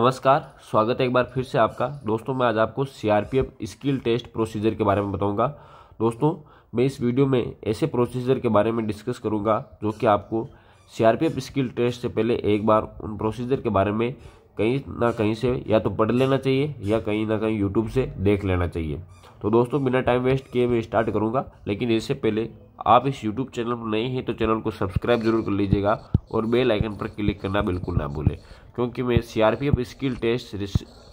नमस्कार स्वागत है एक बार फिर से आपका दोस्तों मैं आज आपको सी स्किल टेस्ट प्रोसीजर के बारे में बताऊंगा दोस्तों मैं इस वीडियो में ऐसे प्रोसीजर के बारे में डिस्कस करूंगा जो कि आपको सी स्किल टेस्ट से पहले एक बार उन प्रोसीजर के बारे में कहीं ना कहीं से या तो पढ़ लेना चाहिए या कहीं ना कहीं यूट्यूब से देख लेना चाहिए तो दोस्तों बिना टाइम वेस्ट किए मैं स्टार्ट करूँगा लेकिन इससे पहले आप इस यूट्यूब चैनल पर नए हैं तो चैनल को सब्सक्राइब जरूर कर लीजिएगा और बेल आइकन पर क्लिक करना बिल्कुल ना भूलें क्योंकि मैं सीआरपीएफ स्किल टेस्ट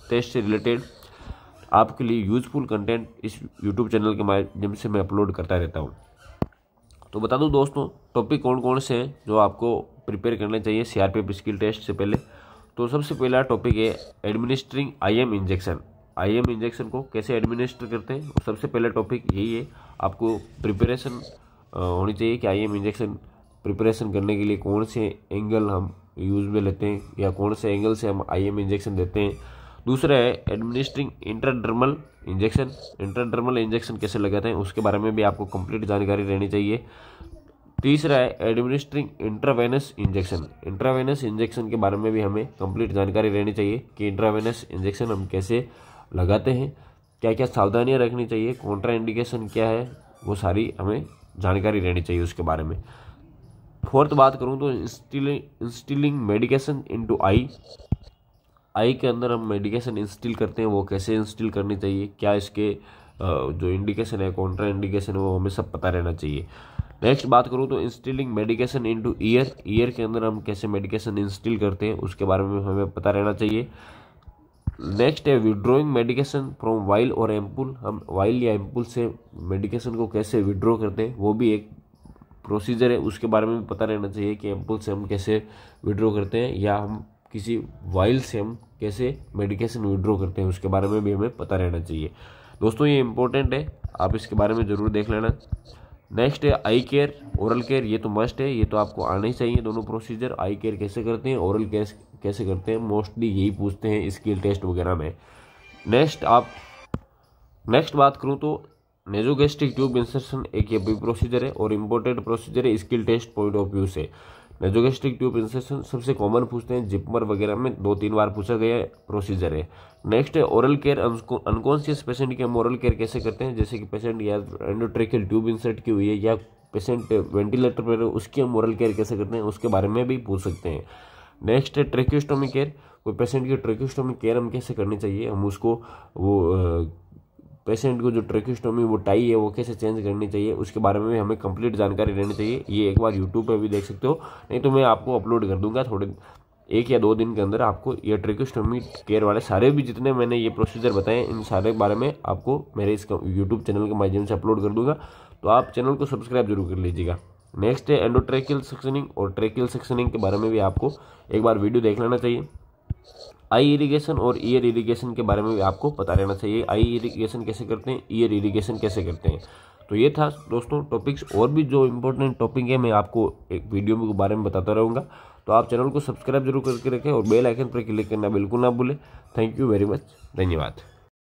टेस्ट से रिलेटेड आपके लिए यूजफुल कंटेंट इस यूट्यूब चैनल के माध्यम से मैं अपलोड करता रहता हूँ तो बता दूँ दोस्तों टॉपिक कौन कौन से हैं जो आपको प्रिपेयर करने चाहिए सी स्किल टेस्ट से पहले तो सबसे पहला टॉपिक है administering IM injection IM injection को कैसे एडमिनिस्टर करते हैं सबसे पहला टॉपिक यही है आपको प्रिपरेशन होनी चाहिए कि आईएम इंजेक्शन प्रिपरेशन करने के लिए कौन से एंगल हम यूज़ में लेते हैं या कौन से एंगल से हम आईएम इंजेक्शन देते हैं दूसरा है administering intradermal injection intradermal injection कैसे लगाते हैं उसके बारे में भी आपको कंप्लीट जानकारी रहनी चाहिए तीसरा है administering intravenous injection intravenous injection के बारे में भी हमें कंप्लीट जानकारी रहनी चाहिए कि इंट्रावेनस इंजेक्शन हम कैसे लगाते हैं क्या क्या सावधानियां रखनी चाहिए कॉन्ट्रा इंडिकेशन क्या है वो सारी हमें जानकारी रहनी चाहिए उसके बारे में फोर्थ बात करूँ तो इंस्टिलिंग मेडिकेशन इन आई आई के अंदर हम मेडिकेशन इंस्टिल करते हैं वो कैसे इंस्टिल करनी चाहिए क्या इसके जो इंडिकेशन है कॉन्ट्रा इंडिकेशन है वो हमें सब पता रहना चाहिए नेक्स्ट बात करूँ तो instilling medication into ear ear के अंदर हम कैसे मेडिकेशन इंस्टिल करते हैं उसके बारे में हमें पता रहना चाहिए नेक्स्ट है विड्रॉइंग मेडिकेशन फ्रॉम वाइल और एम्पुल हम वाइल या एम्पुल से मेडिकेशन को कैसे विड्रॉ करते हैं वो भी एक प्रोसीजर है उसके बारे में भी पता रहना चाहिए कि एम्पुल से हम कैसे विड्रॉ करते हैं या हम किसी वाइल से हम कैसे मेडिकेशन विड्रॉ करते हैं उसके बारे में भी हमें पता रहना चाहिए दोस्तों ये इम्पोर्टेंट है आप इसके बारे में ज़रूर देख लेना नेक्स्ट है आई केयर ओरल केयर ये तो मस्ट है ये तो आपको आना ही चाहिए दोनों प्रोसीजर आई केयर कैसे करते हैं ओरल केयर कैसे करते हैं मोस्टली यही पूछते हैं स्किल टेस्ट वगैरह में नेक्स्ट आप नेक्स्ट बात करूँ तो नेजोगेस्टिक ट्यूब इंसर्शन एक ये भी प्रोसीजर है और इम्पोर्टेंट प्रोसीजर है skill test point of view से नेजोगेस्टिक ट्यूब इंसेशन सबसे कॉमन पूछते हैं जिपमर वगैरह में दो तीन बार पूछा गया प्रोसीजर है नेक्स्ट है ओरल केयर अनकॉन्शियस पेशेंट के हम ओरल केयर कैसे करते हैं जैसे कि पेशेंट या एंडोट्रेकियल ट्यूब इंसर्ट की हुई है या पेशेंट वेंटिलेटर पर उसकी हम ओरल केयर कैसे करते हैं उसके बारे में भी पूछ सकते हैं नेक्स्ट है ट्रेक्योस्टोमी केयर कोई पेशेंट की ट्रेक्योस्टोमी केयर हम कैसे करनी चाहिए हम उसको वो पेशेंट को जो ट्रेकिस्टोमी वो टाई है वो कैसे चेंज करनी चाहिए उसके बारे में भी हमें कंप्लीट जानकारी लेनी चाहिए ये एक बार यूट्यूब पर भी देख सकते हो नहीं तो मैं आपको अपलोड कर दूंगा थोड़े एक या दो दिन के अंदर आपको ये ट्रेकिस्टोमी केयर वाले सारे भी जितने मैंने ये प्रोसीजर बताए इन सारे बारे में आपको मेरे इस यूट्यूब चैनल के माध्यम से अपलोड कर दूंगा तो आप चैनल को सब्सक्राइब जरूर कर लीजिएगा नेक्स्ट है एंडोट्रेकिल सेक्शनिंग और ट्रेकिल सेक्शनिंग के बारे में भी आपको एक बार वीडियो देख लेना चाहिए आई इरीगेशन और ईयर इरीगेशन के बारे में भी आपको पता रहना चाहिए आई इरीगेशन कैसे करते हैं ईयर इरीगेशन कैसे करते हैं तो ये था दोस्तों टॉपिक्स और भी जो इम्पोर्टेंट टॉपिक है मैं आपको एक वीडियो के बारे में बताता रहूँगा तो आप चैनल को सब्सक्राइब जरूर करके रखें और बेल आइकन पर क्लिक करना बिल्कुल ना भूलें थैंक यू वेरी मच धन्यवाद